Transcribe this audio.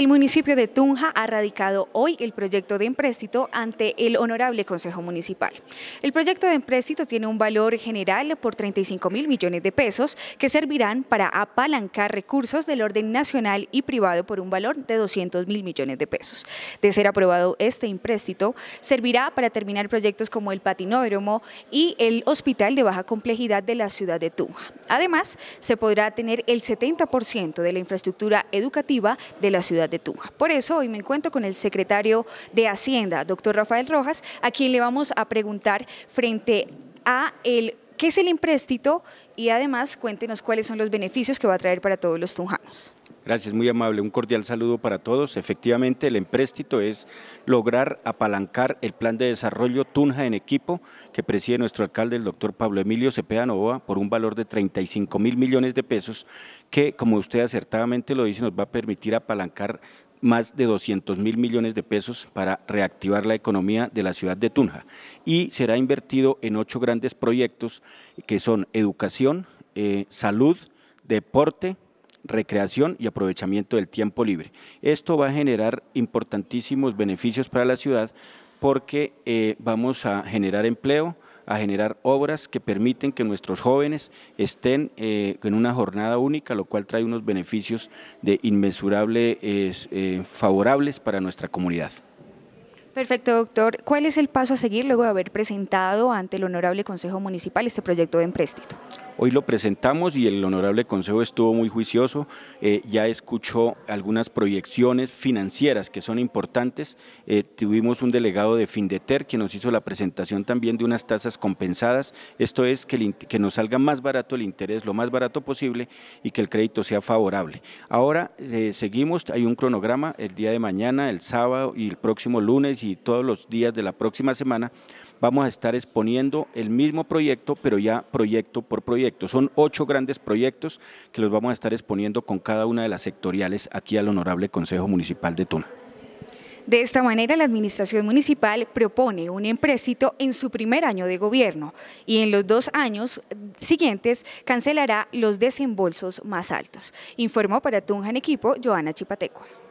El municipio de Tunja ha radicado hoy el proyecto de empréstito ante el Honorable Consejo Municipal. El proyecto de empréstito tiene un valor general por 35 mil millones de pesos que servirán para apalancar recursos del orden nacional y privado por un valor de 200 mil millones de pesos. De ser aprobado este empréstito, servirá para terminar proyectos como el patinódromo y el hospital de baja complejidad de la ciudad de Tunja. Además, se podrá tener el 70% de la infraestructura educativa de la ciudad de Tunja. Por eso hoy me encuentro con el secretario de Hacienda, doctor Rafael Rojas, a quien le vamos a preguntar frente a el qué es el empréstito y además cuéntenos cuáles son los beneficios que va a traer para todos los tunjanos. Gracias, muy amable. Un cordial saludo para todos. Efectivamente, el empréstito es lograr apalancar el plan de desarrollo Tunja en equipo que preside nuestro alcalde, el doctor Pablo Emilio Cepeda Novoa, por un valor de 35 mil millones de pesos que, como usted acertadamente lo dice, nos va a permitir apalancar más de 200 mil millones de pesos para reactivar la economía de la ciudad de Tunja y será invertido en ocho grandes proyectos que son educación, eh, salud, deporte, recreación y aprovechamiento del tiempo libre. Esto va a generar importantísimos beneficios para la ciudad porque eh, vamos a generar empleo, a generar obras que permiten que nuestros jóvenes estén eh, en una jornada única, lo cual trae unos beneficios de inmensurable eh, favorables para nuestra comunidad. Perfecto, doctor. ¿Cuál es el paso a seguir luego de haber presentado ante el Honorable Consejo Municipal este proyecto de empréstito? Hoy lo presentamos y el Honorable Consejo estuvo muy juicioso, eh, ya escuchó algunas proyecciones financieras que son importantes. Eh, tuvimos un delegado de Findeter que nos hizo la presentación también de unas tasas compensadas, esto es que, que nos salga más barato el interés, lo más barato posible y que el crédito sea favorable. Ahora eh, seguimos, hay un cronograma el día de mañana, el sábado y el próximo lunes y todos los días de la próxima semana vamos a estar exponiendo el mismo proyecto, pero ya proyecto por proyecto. Son ocho grandes proyectos que los vamos a estar exponiendo con cada una de las sectoriales aquí al Honorable Consejo Municipal de Tuna. De esta manera, la Administración Municipal propone un empréstito en su primer año de gobierno y en los dos años siguientes cancelará los desembolsos más altos. Informó para Tunja en equipo Joana Chipateco.